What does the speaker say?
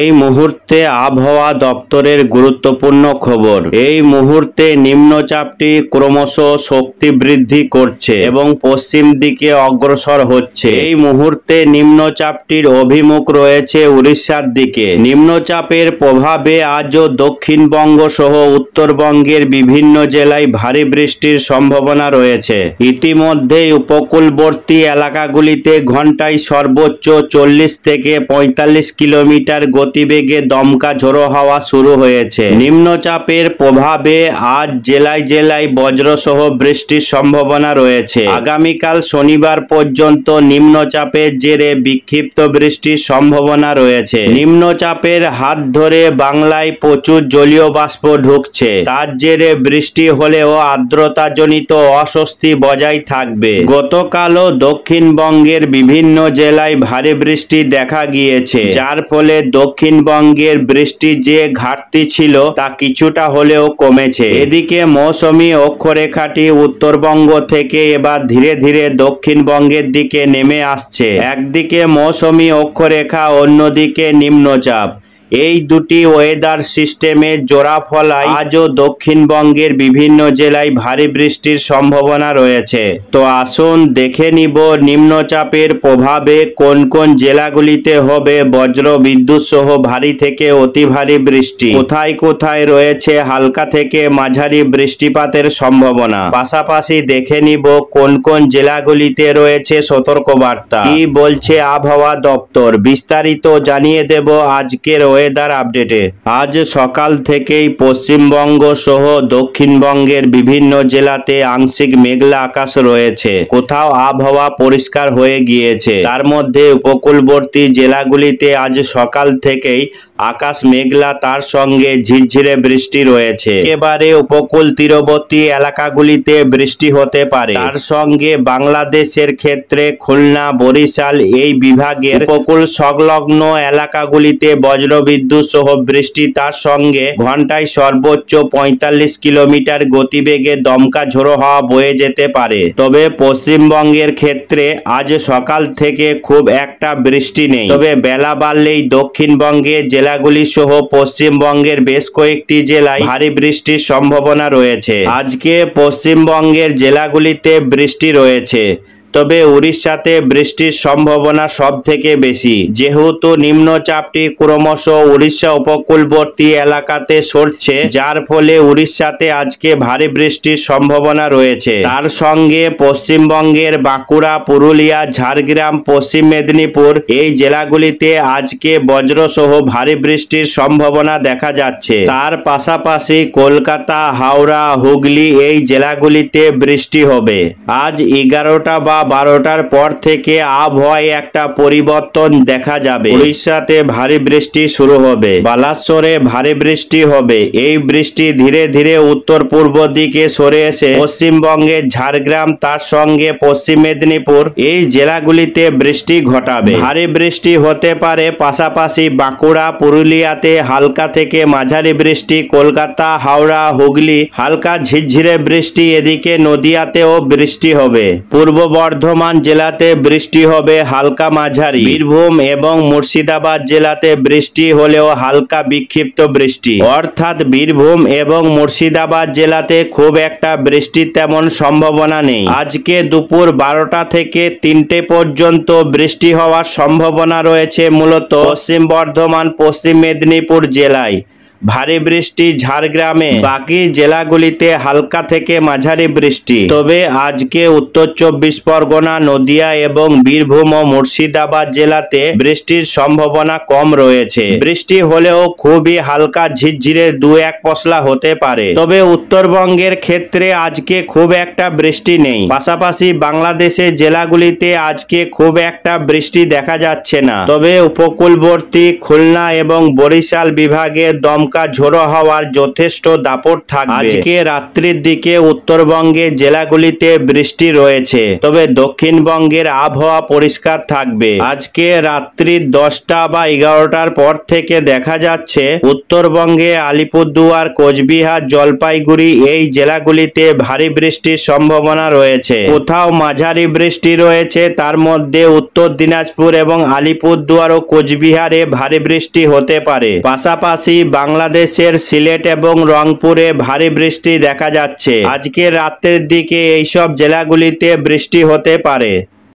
এই মুহূর্তে আবহাওয়া দপ্তরের গুরুত্বপূর্ণ খবর এই মুহূর্তে নিম্নচাপটি ক্রমশ শক্তি বৃদ্ধি করছে এবং পশ্চিম দিকে অগ্রসর হচ্ছে এই মুহূর্তে নিম্নচাপটির অভিমুখ রয়েছে উড়িষ্যার দিকে নিম্নচাপের প্রভাবে আজও দক্ষিণবঙ্গ সহ উত্তরবঙ্গের বিভিন্ন জেলায় ভারী বৃষ্টির সম্ভাবনা রয়েছে ইতিমধ্যেই উপকূলবর্তী এলাকাগুলিতে ঘন্টায় সর্বোচ্চ চল্লিশ থেকে পঁয়তাল্লিশ কিলোমিটার গতিবেগে দমকা ঝোড়ো হওয়া শুরু হয়েছে নিম্নচাপের প্রভাবে আজ জেলায় জেলায় বজ্রসহ বৃষ্টির সম্ভাবনা রয়েছে আগামীকাল শনিবার পর্যন্ত নিম্নচাপের জেরে বিক্ষিপ্ত বৃষ্টির সম্ভাবনা রয়েছে নিম্নচাপের হাত ধরে বাংলায় প্রচুর জলীয় বাষ্প ঢুকছে তার জেরে বৃষ্টি হলেও আর্দ্রতাজনিত অস্বস্তি বজায় থাকবে গতকালও দক্ষিণবঙ্গের বিভিন্ন জেলায় ভারী বৃষ্টি দেখা গিয়েছে যার ফলে দক্ষিণবঙ্গের বৃষ্টির যে ঘাটতি ছিল তা কিছুটা হলেও কমেছে এদিকে মৌসুমি অক্ষরেখাটি উত্তরবঙ্গ থেকে এবার ধীরে ধীরে দক্ষিণবঙ্গের দিকে নেমে আসছে একদিকে মৌসুমি অক্ষরেখা অন্যদিকে নিম্নচাপ এই দুটি ওয়েদার সিস্টেমের জোড়া ফলায় আজও দক্ষিণবঙ্গের বিভিন্ন জেলায় ভারী বৃষ্টির সম্ভাবনা রয়েছে তো আসুন দেখে নিব নিম্নচাপের প্রভাবে কোন কোন জেলাগুলিতে হবে বজ্র বিদ্যুৎ সহ ভারী থেকে অতি ভারী বৃষ্টি কোথায় কোথায় রয়েছে হালকা থেকে মাঝারি বৃষ্টিপাতের সম্ভাবনা পাশাপাশি দেখে নিব কোন কোন জেলাগুলিতে রয়েছে সতর্কবার্তা কি বলছে আবহাওয়া দপ্তর বিস্তারিত জানিয়ে দেব আজকের ওয়েদার আপডেটে আজ সকাল থেকেই পশ্চিমবঙ্গ সহ দক্ষিণবঙ্গের বিভিন্ন জেলাতে আংশিক মেঘলা আকাশ রয়েছে কোথাও আবহাওয়া পরিষ্কার হয়ে গিয়েছে তার মধ্যে উপকূলবর্তী জেলাগুলিতে আজ সকাল থেকেই আকাশ মেঘলা তার সঙ্গে ঝিরঝিরে বৃষ্টি রয়েছে একেবারে উপকূল তীরবর্তী এলাকাগুলিতে বৃষ্টি হতে পারে তার সঙ্গে বাংলাদেশের ক্ষেত্রে খুলনা বরিশাল এই বিভাগের উপকূল সংলগ্ন এলাকাগুলিতে বজ্রবিদ্যুৎ সহ বৃষ্টি তার সঙ্গে ঘন্টায় সর্বোচ্চ পঁয়তাল্লিশ কিলোমিটার গতিবেগে দমকা ঝোড়ো হওয়া বয়ে যেতে পারে তবে পশ্চিমবঙ্গের ক্ষেত্রে আজ সকাল থেকে খুব একটা বৃষ্টি নেই তবে বেলা বাড়লেই দক্ষিণবঙ্গে জেলা জেলাগুলি সহ পশ্চিমবঙ্গের বেশ কয়েকটি জেলায় ভারী বৃষ্টির সম্ভাবনা রয়েছে আজকে পশ্চিমবঙ্গের জেলাগুলিতে বৃষ্টি রয়েছে তবে উড়িষ্যাতে বৃষ্টির সম্ভাবনা সব থেকে বেশি যেহেতু নিম্নচাপটি ক্রমশ উড়িষ্যা উপকূলবর্তী এলাকাতে সরছে যার ফলে উড়িষ্যাতে আজকে ভারী বৃষ্টির সম্ভাবনা রয়েছে তার সঙ্গে পশ্চিমবঙ্গের বাঁকুড়া পুরুলিয়া ঝাড়গ্রাম পশ্চিম মেদিনীপুর এই জেলাগুলিতে আজকে বজ্রসহ ভারী বৃষ্টির সম্ভাবনা দেখা যাচ্ছে তার পাশাপাশি কলকাতা হাওড়া হুগলি এই জেলাগুলিতে বৃষ্টি হবে আজ এগারোটা বা বারোটার পর থেকে আবহাওয়ায় একটা পরিবর্তন দেখা যাবে উড়িষ্যাতে ভারী বৃষ্টি শুরু হবে বালাসোরে ভারী বৃষ্টি হবে এই বৃষ্টি ধীরে ধীরে উত্তর পূর্ব দিকে সরে এসে পশ্চিমবঙ্গের ঝাড়গ্রাম তার সঙ্গে পশ্চিম মেদিনীপুর এই জেলাগুলিতে বৃষ্টি ঘটাবে ভারী বৃষ্টি হতে পারে পাশাপাশি বাঁকুড়া পুরুলিয়াতে হালকা থেকে মাঝারি বৃষ্টি কলকাতা হাওড়া হুগলি হালকা ঝিরঝিরে বৃষ্টি এদিকে নদিয়াতেও বৃষ্টি হবে পূর্ব বর্ধমান জেলাতে বৃষ্টি হবে হালকা মাঝারি বীরভূম এবং মুর্শিদাবাদ জেলাতে বৃষ্টি হলেও হালকা বিক্ষিপ্ত বৃষ্টি অর্থাৎ বীরভূম এবং মুর্শিদাবাদ জেলাতে খুব একটা বৃষ্টির তেমন সম্ভাবনা নেই আজকে দুপুর বারোটা থেকে তিনটে পর্যন্ত বৃষ্টি হওয়ার সম্ভাবনা রয়েছে মূলত পশ্চিম বর্ধমান পশ্চিম মেদিনীপুর জেলায় ভারী বৃষ্টি ঝাড়গ্রামে বাকি জেলাগুলিতে হালকা থেকে মাঝারি বৃষ্টি তবে আজকে উত্তর চব্বিশ পরগনা নদিয়া এবং বীরভূম ও মুর্শিদাবাদ জেলাতে বৃষ্টির সম্ভাবনা কম রয়েছে বৃষ্টি হলেও খুবই হালকা ঝিরঝিরে দু এক পশলা হতে পারে তবে উত্তরবঙ্গের ক্ষেত্রে আজকে খুব একটা বৃষ্টি নেই পাশাপাশি বাংলাদেশের জেলাগুলিতে আজকে খুব একটা বৃষ্টি দেখা যাচ্ছে না তবে উপকূলবর্তী খুলনা এবং বরিশাল বিভাগে দমকা হালকা ঝোড়ো হওয়ার যথেষ্ট দাপট থাকবে আজকে রাত্রির দিকে উত্তরবঙ্গের জেলাগুলিতে বৃষ্টি রয়েছে তবে দক্ষিণবঙ্গের আবহাওয়া পরিষ্কার থাকবে আজকে রাত্রি দশটা বা এগারোটার পর থেকে দেখা যাচ্ছে উত্তরবঙ্গে আলিপুরদুয়ার কোচবিহার জলপাইগুড়ি এই জেলাগুলিতে ভারী বৃষ্টির সম্ভাবনা রয়েছে কোথাও মাঝারি বৃষ্টি রয়েছে তার মধ্যে উত্তর দিনাজপুর এবং আলিপুরদুয়ার ও কোচবিহারে ভারী বৃষ্টি হতে পারে পাশাপাশি বাংলা বাংলাদেশের সিলেট এবং রংপুরে ভারী বৃষ্টি দেখা যাচ্ছে আজকে রাতের দিকে এইসব জেলাগুলিতে বৃষ্টি হতে পারে